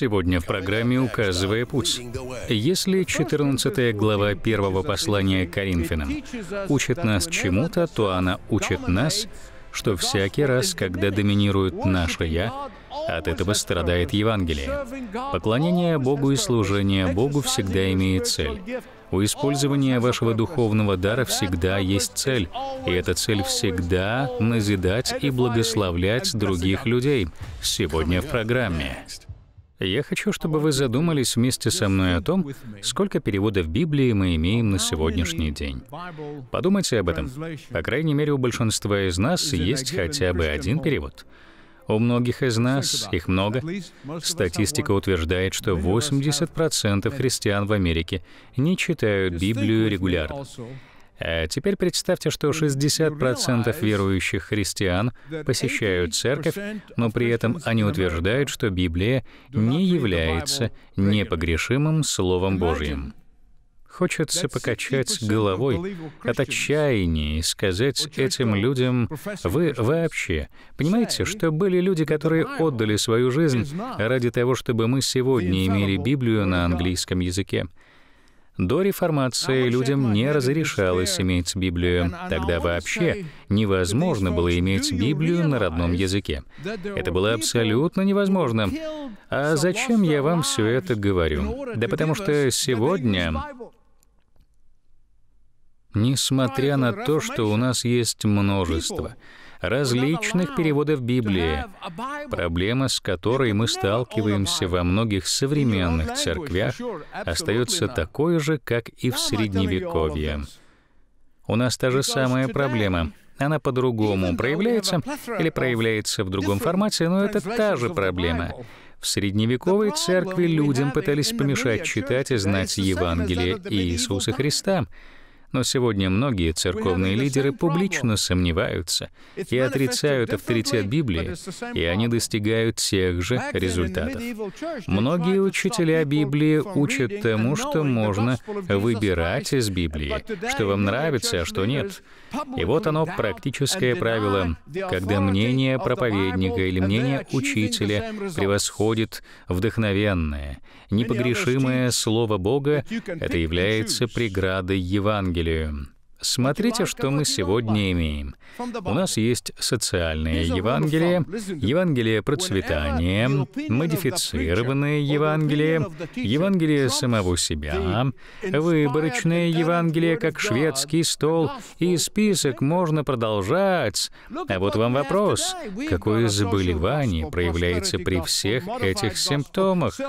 Сегодня в программе «Указывая путь». Если 14 глава первого послания Коринфянам учит нас чему-то, то она учит нас, что всякий раз, когда доминирует наше «я», от этого страдает Евангелие. Поклонение Богу и служение Богу всегда имеет цель. У использования вашего духовного дара всегда есть цель, и эта цель всегда — назидать и благословлять других людей. Сегодня в программе. Я хочу, чтобы вы задумались вместе со мной о том, сколько переводов Библии мы имеем на сегодняшний день. Подумайте об этом. По крайней мере, у большинства из нас есть хотя бы один перевод. У многих из нас, их много, статистика утверждает, что 80% христиан в Америке не читают Библию регулярно. А теперь представьте, что 60% верующих христиан посещают церковь, но при этом они утверждают, что Библия не является непогрешимым Словом Божьим. Хочется покачать головой от отчаяния и сказать этим людям, вы вообще понимаете, что были люди, которые отдали свою жизнь ради того, чтобы мы сегодня имели Библию на английском языке. До реформации людям не разрешалось иметь Библию. Тогда вообще невозможно было иметь Библию на родном языке. Это было абсолютно невозможно. А зачем я вам все это говорю? Да потому что сегодня несмотря на то, что у нас есть множество различных переводов Библии, проблема с которой мы сталкиваемся во многих современных церквях, остается такой же, как и в Средневековье. У нас та же самая проблема. Она по-другому проявляется или проявляется в другом формате, но это та же проблема. В средневековой церкви людям пытались помешать читать и знать Евангелие Иисуса Христа — но сегодня многие церковные лидеры публично сомневаются и отрицают авторитет Библии, и они достигают тех же результатов. Многие учителя Библии учат тому, что можно выбирать из Библии, что вам нравится, а что нет. И вот оно практическое правило, когда мнение проповедника или мнение учителя превосходит вдохновенное, непогрешимое Слово Бога, это является преградой Евангелия. Евангелию. Смотрите, что мы сегодня имеем. У нас есть социальное Евангелие, Евангелие процветания, модифицированное Евангелие, Евангелие самого себя, выборочное Евангелие, как шведский стол, и список можно продолжать. А вот вам вопрос, какое заболевание проявляется при всех этих симптомах?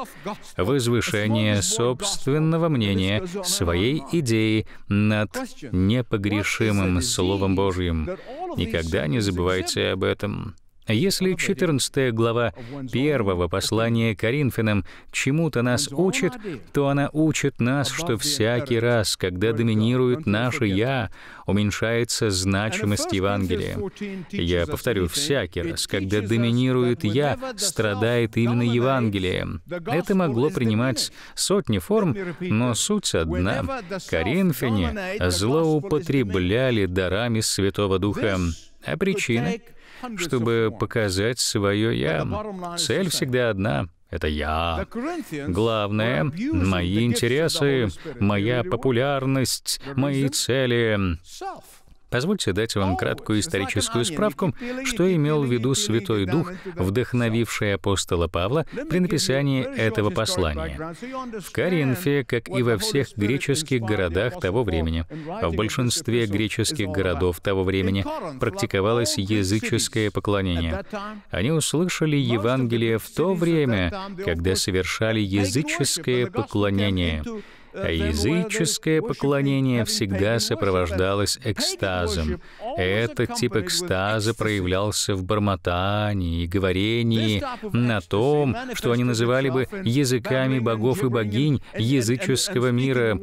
Возвышение собственного мнения, своей идеи над не непогрешимым Словом Божьим. Никогда не забывайте об этом. Если 14 глава первого послания Коринфянам чему-то нас учит, то она учит нас, что всякий раз, когда доминирует наше «я», уменьшается значимость Евангелия. Я повторю, всякий раз, когда доминирует «я», страдает именно Евангелие. Это могло принимать сотни форм, но суть одна. Коринфяне злоупотребляли дарами Святого Духа. А причина чтобы показать свое «я». Цель всегда одна — это «я». Главное — мои интересы, моя популярность, мои цели. Позвольте дать вам краткую историческую справку, что имел в виду Святой Дух, вдохновивший апостола Павла при написании этого послания. В Коринфе, как и во всех греческих городах того времени, а в большинстве греческих городов того времени практиковалось языческое поклонение. Они услышали Евангелие в то время, когда совершали языческое поклонение а языческое поклонение всегда сопровождалось экстазом. Этот тип экстаза проявлялся в бормотании и говорении на том, что они называли бы языками богов и богинь языческого мира.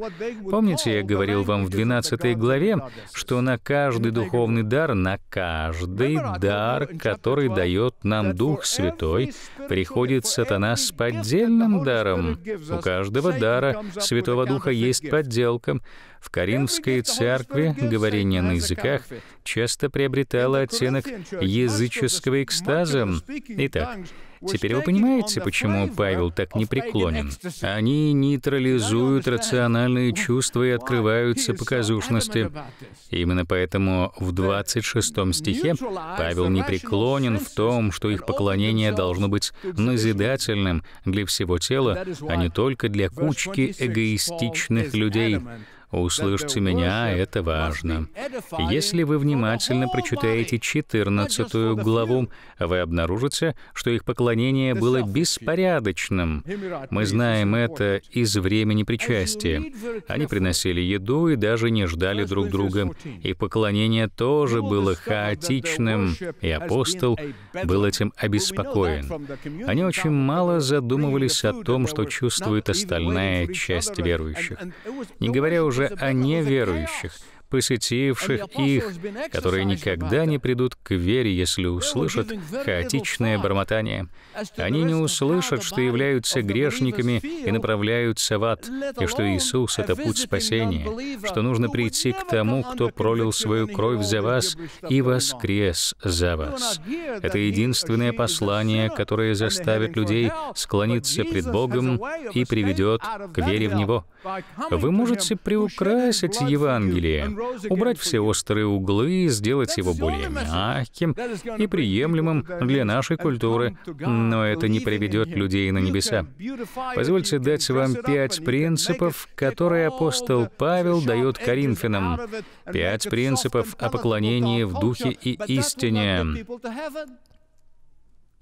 Помните, я говорил вам в 12 главе, что на каждый духовный дар, на каждый дар, который дает нам Дух Святой, приходит сатана с поддельным даром. У каждого дара святого Святого Духа есть подделка. В Каримской церкви говорение на языках часто приобретало оттенок языческого экстаза. Итак, Теперь вы понимаете, почему Павел так непреклонен? Они нейтрализуют рациональные чувства и открываются показушности. Именно поэтому в 26 стихе Павел непреклонен в том, что их поклонение должно быть назидательным для всего тела, а не только для кучки эгоистичных людей. Услышьте меня, это важно. Если вы внимательно прочитаете 14 главу, вы обнаружите, что их поклонение было беспорядочным. Мы знаем это из времени причастия. Они приносили еду и даже не ждали друг друга. И поклонение тоже было хаотичным, и апостол был этим обеспокоен. Они очень мало задумывались о том, что чувствует остальная часть верующих. Не говоря уже уже о неверующих – посетивших их, которые никогда не придут к вере, если услышат хаотичное бормотание. Они не услышат, что являются грешниками и направляются в ад, и что Иисус — это путь спасения, что нужно прийти к тому, кто пролил свою кровь за вас и воскрес за вас. Это единственное послание, которое заставит людей склониться пред Богом и приведет к вере в Него. Вы можете приукрасить Евангелие, убрать все острые углы, сделать его более мягким и приемлемым для нашей культуры, но это не приведет людей на небеса. Позвольте дать вам пять принципов, которые апостол Павел дает Коринфянам. Пять принципов о поклонении в духе и истине.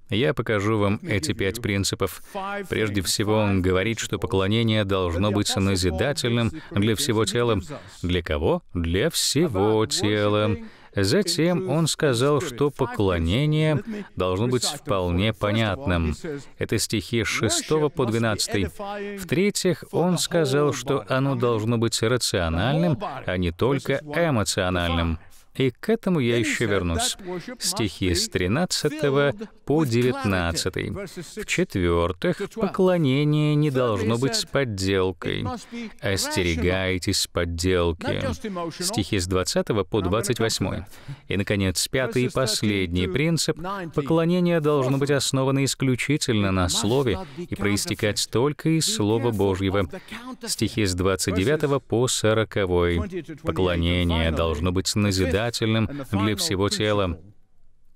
Я покажу вам эти пять принципов. Прежде всего, он говорит, что поклонение должно быть назидательным для всего тела. Для кого? Для всего тела. Затем он сказал, что поклонение должно быть вполне понятным. Это стихи с 6 по 12. В-третьих, он сказал, что оно должно быть рациональным, а не только эмоциональным и к этому я еще вернусь. Стихи с 13 по 19. В-четвертых, поклонение не должно быть с подделкой. Остерегайтесь подделки. Стихи с 20 по 28. И, наконец, пятый и последний принцип — поклонение должно быть основано исключительно на слове и проистекать только из Слова Божьего. Стихи с 29 по 40. Поклонение должно быть назидательным привлекательным для всего тела.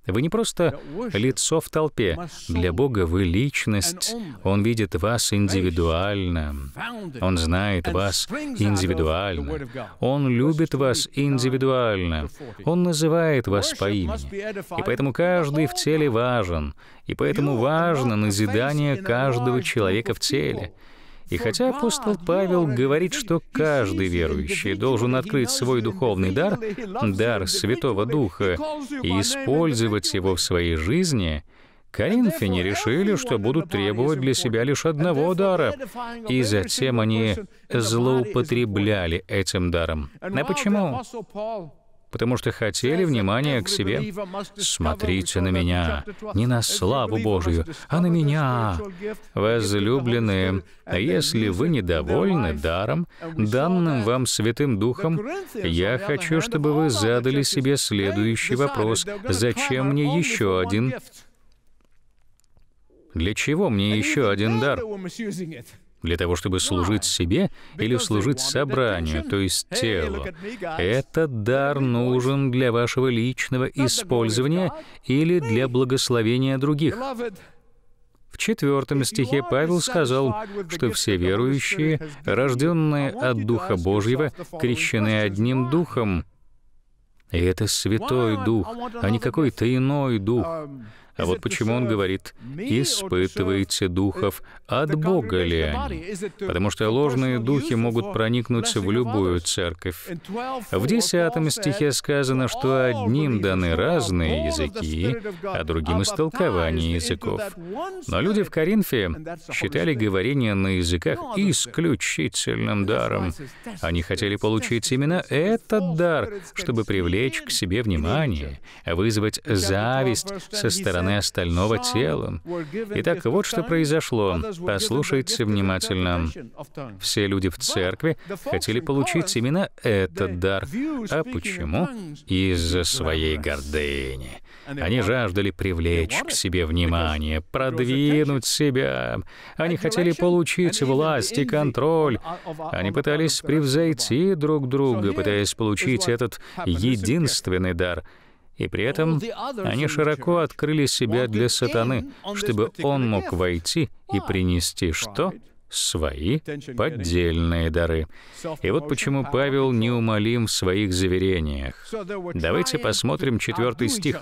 Вы не просто лицо в толпе. Для Бога вы личность. Он видит вас индивидуально. Он знает вас индивидуально. Он любит вас индивидуально. Он называет вас по имени. И поэтому каждый в теле важен. И поэтому важно назидание каждого человека в теле. И хотя апостол Павел говорит, что каждый верующий должен открыть свой духовный дар, дар Святого Духа, и использовать его в своей жизни, Коринфяне решили, что будут требовать для себя лишь одного дара, и затем они злоупотребляли этим даром. А почему? потому что хотели внимания к себе. «Смотрите на меня, не на славу Божию, а на меня, возлюбленные, а если вы недовольны даром, данным вам Святым Духом, я хочу, чтобы вы задали себе следующий вопрос. Зачем мне еще один? Для чего мне еще один дар?» для того, чтобы служить себе или служить собранию, то есть телу. Этот дар нужен для вашего личного использования или для благословения других. В четвертом стихе Павел сказал, что все верующие, рожденные от Духа Божьего, крещены одним Духом. И это Святой Дух, а не какой-то иной Дух. Um, а вот почему он говорит «испытывайте духов, от Бога ли они?» Потому что ложные духи могут проникнуться в любую церковь. В 10 стихе сказано, что одним даны разные языки, а другим — истолкование языков. Но люди в Коринфе считали говорение на языках исключительным даром. Они хотели получить именно этот дар, чтобы привлечь к себе внимание, вызвать зависть со стороны стороны остального тела. Итак, вот что произошло. Послушайте внимательно. Все люди в церкви хотели получить именно этот дар. А почему? Из-за своей гордыни. Они жаждали привлечь к себе внимание, продвинуть себя. Они хотели получить власть и контроль. Они пытались превзойти друг друга, пытаясь получить этот единственный дар — и при этом они широко открыли себя для сатаны, чтобы он мог войти и принести что? Свои поддельные дары. И вот почему Павел неумолим в своих заверениях. Давайте посмотрим четвертый стих.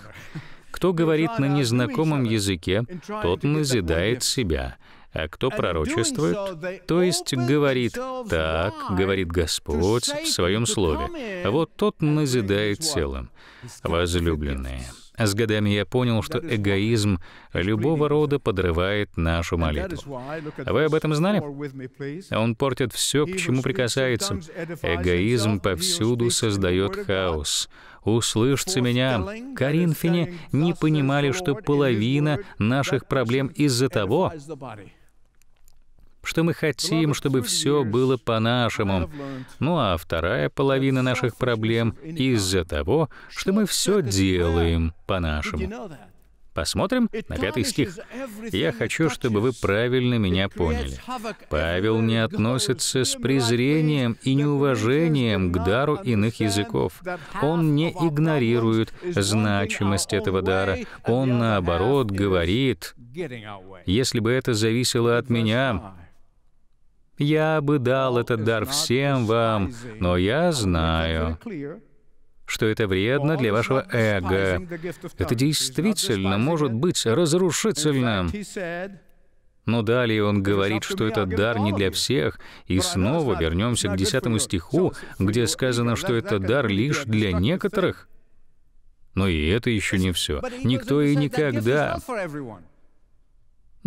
«Кто говорит на незнакомом языке, тот назидает себя, а кто пророчествует, то есть говорит «Так, говорит Господь в своем слове». А вот тот назидает телом. Возлюбленные, а с годами я понял, что эгоизм любого рода подрывает нашу молитву. А вы об этом знали? Он портит все, к чему прикасается. Эгоизм повсюду создает хаос. «Услышьте меня». Коринфяне не понимали, что половина наших проблем из-за того, что мы хотим, чтобы все было по-нашему. Ну а вторая половина наших проблем из-за того, что мы все делаем по-нашему. Посмотрим на пятый стих. «Я хочу, чтобы вы правильно меня поняли. Павел не относится с презрением и неуважением к дару иных языков. Он не игнорирует значимость этого дара. Он, наоборот, говорит, «Если бы это зависело от меня, я бы дал этот дар всем вам, но я знаю, что это вредно для вашего эго. Это действительно может быть разрушительным. Но далее он говорит, что этот дар не для всех, и снова вернемся к 10 стиху, где сказано, что это дар лишь для некоторых. Но и это еще не все. Никто и никогда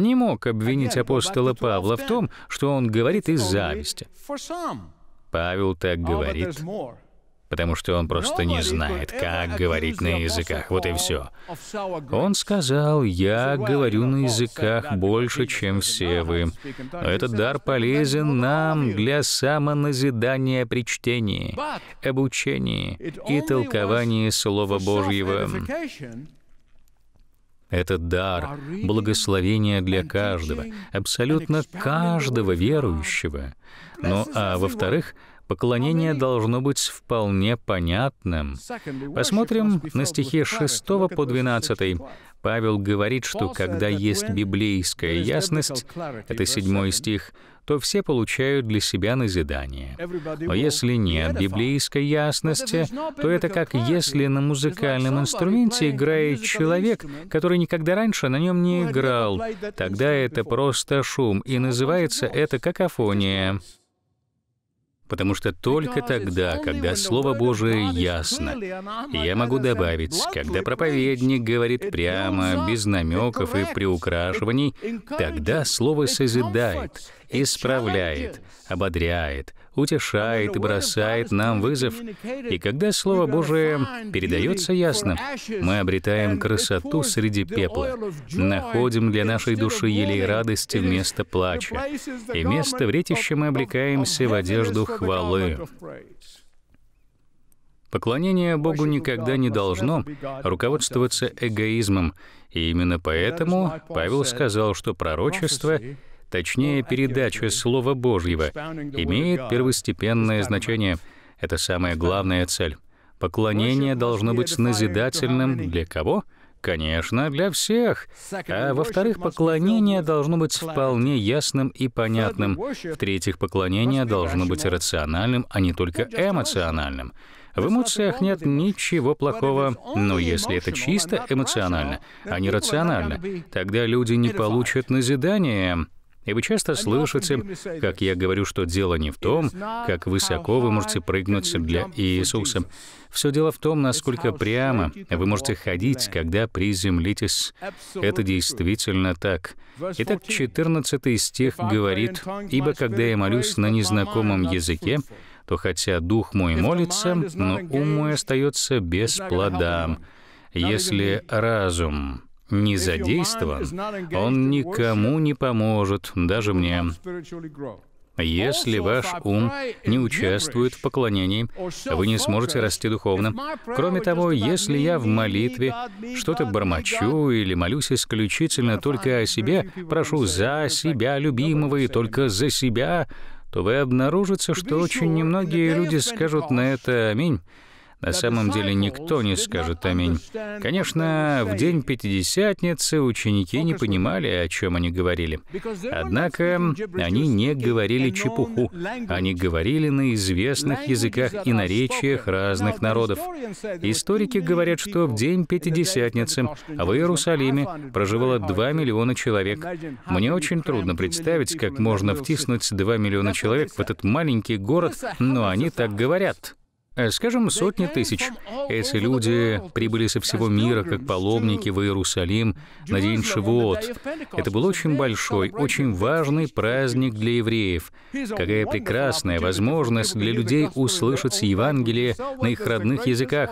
не мог обвинить апостола Павла в том, что он говорит из зависти. Павел так говорит, потому что он просто не знает, как говорить на языках. Вот и все. Он сказал, «Я говорю на языках больше, чем все вы». Но этот дар полезен нам для самоназидания при чтении, обучении и толковании Слова Божьего. Это дар, благословение для каждого, абсолютно каждого верующего. Ну а во-вторых, Поклонение должно быть вполне понятным. Посмотрим на стихи 6 по 12. Павел говорит, что когда есть библейская ясность, это 7 стих, то все получают для себя назидание. Но если нет библейской ясности, то это как если на музыкальном инструменте играет человек, который никогда раньше на нем не играл. Тогда это просто шум, и называется это какофония потому что только тогда, когда Слово Божие ясно, я могу добавить, когда проповедник говорит прямо, без намеков и приукрашиваний, тогда Слово созидает, исправляет, ободряет, утешает и бросает нам вызов. И когда Слово Божие передается ясно, мы обретаем красоту среди пепла, находим для нашей души елей радости вместо плача, и вместо вретища мы облекаемся в одежду хвалы. Поклонение Богу никогда не должно руководствоваться эгоизмом, и именно поэтому Павел сказал, что пророчество — точнее передача Слова Божьего, имеет первостепенное значение. Это самая главная цель. Поклонение должно быть назидательным для кого? Конечно, для всех. А во-вторых, поклонение должно быть вполне ясным и понятным. В-третьих, поклонение должно быть рациональным, а не только эмоциональным. В эмоциях нет ничего плохого, но если это чисто эмоционально, а не рационально, тогда люди не получат назидания. И вы часто слышите, как я говорю, что дело не в том, как высоко вы можете прыгнуть для Иисуса. Все дело в том, насколько прямо вы можете ходить, когда приземлитесь. Это действительно так. Итак, 14 стих говорит, «Ибо когда я молюсь на незнакомом языке, то хотя дух мой молится, но ум мой остается без плода. Если разум не задействован, он никому не поможет, даже мне. Если ваш ум не участвует в поклонении, вы не сможете расти духовно. Кроме того, если я в молитве что-то бормочу или молюсь исключительно только о себе, прошу за себя любимого и только за себя, то вы обнаружите, что очень немногие люди скажут на это «Аминь». На самом деле никто не скажет «Аминь». Конечно, в день Пятидесятницы ученики не понимали, о чем они говорили. Однако они не говорили чепуху. Они говорили на известных языках и наречиях разных народов. Историки говорят, что в день Пятидесятницы в Иерусалиме проживало 2 миллиона человек. Мне очень трудно представить, как можно втиснуть 2 миллиона человек в этот маленький город, но они так говорят. Э, скажем, сотни тысяч. Эти люди прибыли со всего мира как паломники в Иерусалим на день Шивот. Это был очень большой, очень важный праздник для евреев. Какая прекрасная возможность для людей услышать Евангелие на их родных языках.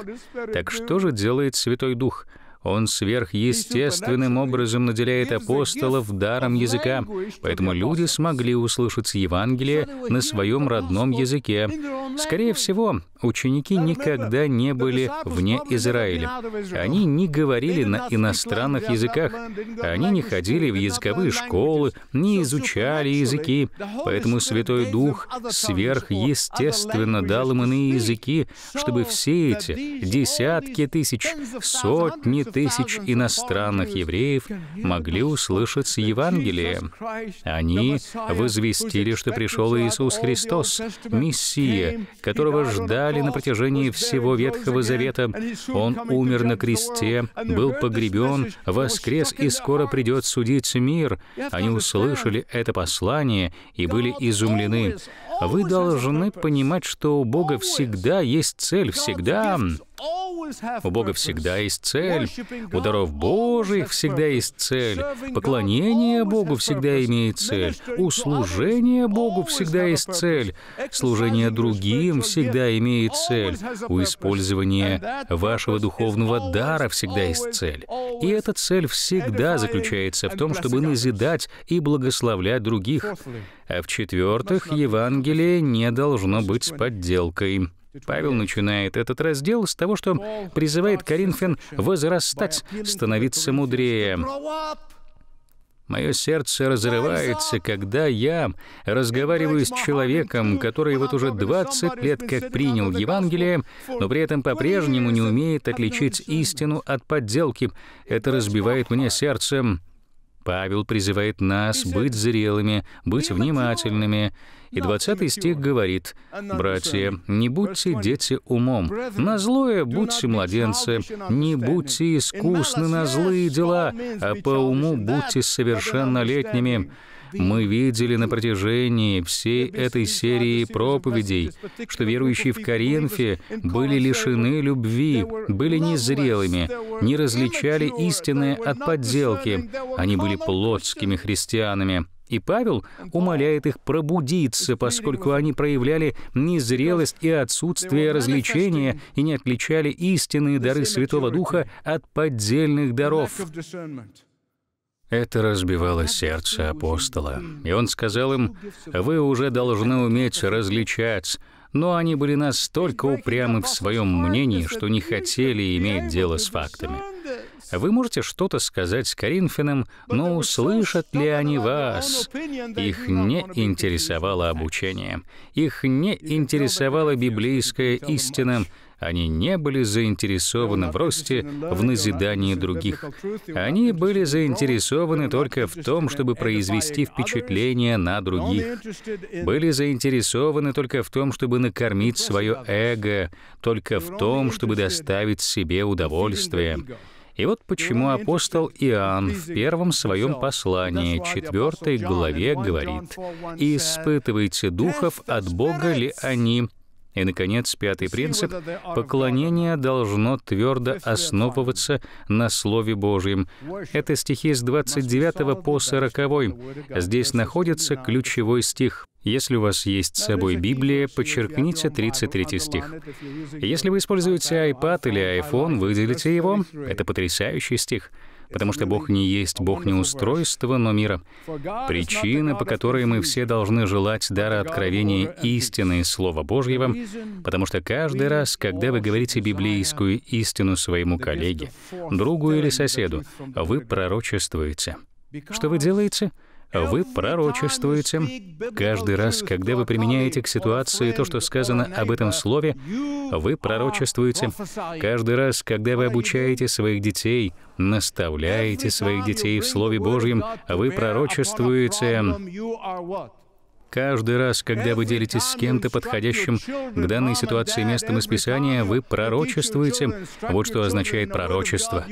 Так что же делает Святой Дух? Он сверхъестественным образом наделяет апостолов даром языка, поэтому люди смогли услышать Евангелие на своем родном языке. Скорее всего, ученики никогда не были вне Израиля. Они не говорили на иностранных языках, они не ходили в языковые школы, не изучали языки, поэтому Святой Дух сверхъестественно дал им иные языки, чтобы все эти десятки тысяч, сотни тысяч, тысяч иностранных евреев могли услышать С Евангелие. Они возвестили, что пришел Иисус Христос, Мессия, которого ждали на протяжении всего Ветхого Завета. Он умер на кресте, был погребен, воскрес и скоро придет судить мир. Они услышали это послание и были изумлены. Вы должны понимать, что у Бога всегда есть цель, всегда у Бога всегда есть цель, у даров Божьих всегда есть цель, поклонение Богу всегда имеет цель, у служения Богу всегда есть цель, служение другим всегда имеет цель, у использования вашего духовного дара всегда есть цель. И эта цель всегда заключается в том, чтобы назидать и благословлять других. А в-четвертых, Евангелие не должно быть подделкой. Павел начинает этот раздел с того, что призывает Коринфян возрастать, становиться мудрее. Мое сердце разрывается, когда я разговариваю с человеком, который вот уже 20 лет как принял Евангелие, но при этом по-прежнему не умеет отличить истину от подделки. Это разбивает мне сердце. Павел призывает нас быть зрелыми, быть внимательными, и 20 стих говорит, «Братья, не будьте дети умом, на злое будьте младенцы, не будьте искусны на злые дела, а по уму будьте совершеннолетними». Мы видели на протяжении всей этой серии проповедей, что верующие в Коринфе были лишены любви, были незрелыми, не различали истинное от подделки, они были плотскими христианами. И Павел умоляет их пробудиться, поскольку они проявляли незрелость и отсутствие развлечения и не отличали истинные дары Святого Духа от поддельных даров. Это разбивало сердце апостола, и он сказал им, «Вы уже должны уметь различать, но они были настолько упрямы в своем мнении, что не хотели иметь дело с фактами». Вы можете что-то сказать с Коринфянам, но услышат ли они вас? Их не интересовало обучение. Их не интересовала библейская истина. Они не были заинтересованы в росте, в назидании других. Они были заинтересованы только в том, чтобы произвести впечатление на других. Были заинтересованы только в том, чтобы накормить свое эго, только в том, чтобы доставить себе удовольствие. И вот почему апостол Иоанн в первом своем послании, 4 главе, говорит, «И «Испытывайте духов, от Бога ли они, и, наконец, пятый принцип — поклонение должно твердо основываться на Слове Божьем. Это стихи с 29 по 40. Здесь находится ключевой стих. Если у вас есть с собой Библия, подчеркните 33 стих. Если вы используете iPad или iPhone, выделите его. Это потрясающий стих потому что Бог не есть Бог не устройства, но мира. Причина, по которой мы все должны желать дара откровения истины Слова Божьего, потому что каждый раз, когда вы говорите библейскую истину своему коллеге, другу или соседу, вы пророчествуете. Что вы делаете? вы пророчествуете. Каждый раз, когда вы применяете к ситуации то, что сказано об этом слове, вы пророчествуете. Каждый раз, когда вы обучаете своих детей, наставляете своих детей в Слове Божьем, вы пророчествуете. Каждый раз, когда вы делитесь с кем-то подходящим к данной ситуации местом из Писания, вы пророчествуете. Вот что означает пророчество.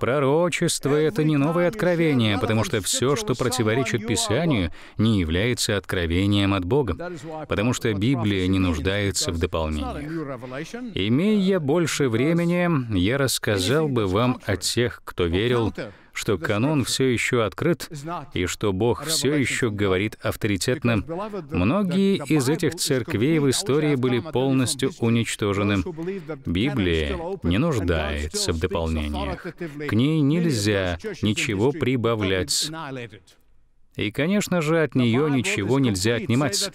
Пророчество — это не новое откровение, потому что все, что противоречит Писанию, не является откровением от Бога, потому что Библия не нуждается в дополнениях. Имея больше времени, я рассказал бы вам о тех, кто верил что канон все еще открыт и что Бог все еще говорит авторитетно. Многие из этих церквей в истории были полностью уничтожены. Библия не нуждается в дополнениях. К ней нельзя ничего прибавлять. И, конечно же, от нее ничего нельзя отнимать.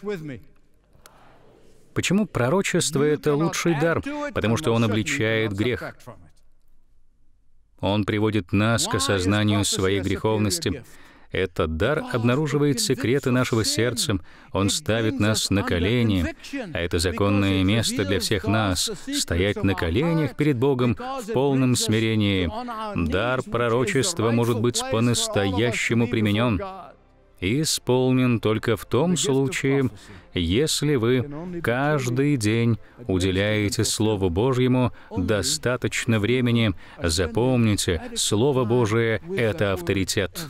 Почему пророчество — это лучший дар? Потому что он обличает грех. Он приводит нас к осознанию своей греховности. Этот дар обнаруживает секреты нашего сердца, он ставит нас на колени, а это законное место для всех нас — стоять на коленях перед Богом в полном смирении. Дар пророчества может быть по-настоящему применен исполнен только в том случае, если вы каждый день уделяете Слову Божьему достаточно времени. Запомните, Слово Божие — это авторитет.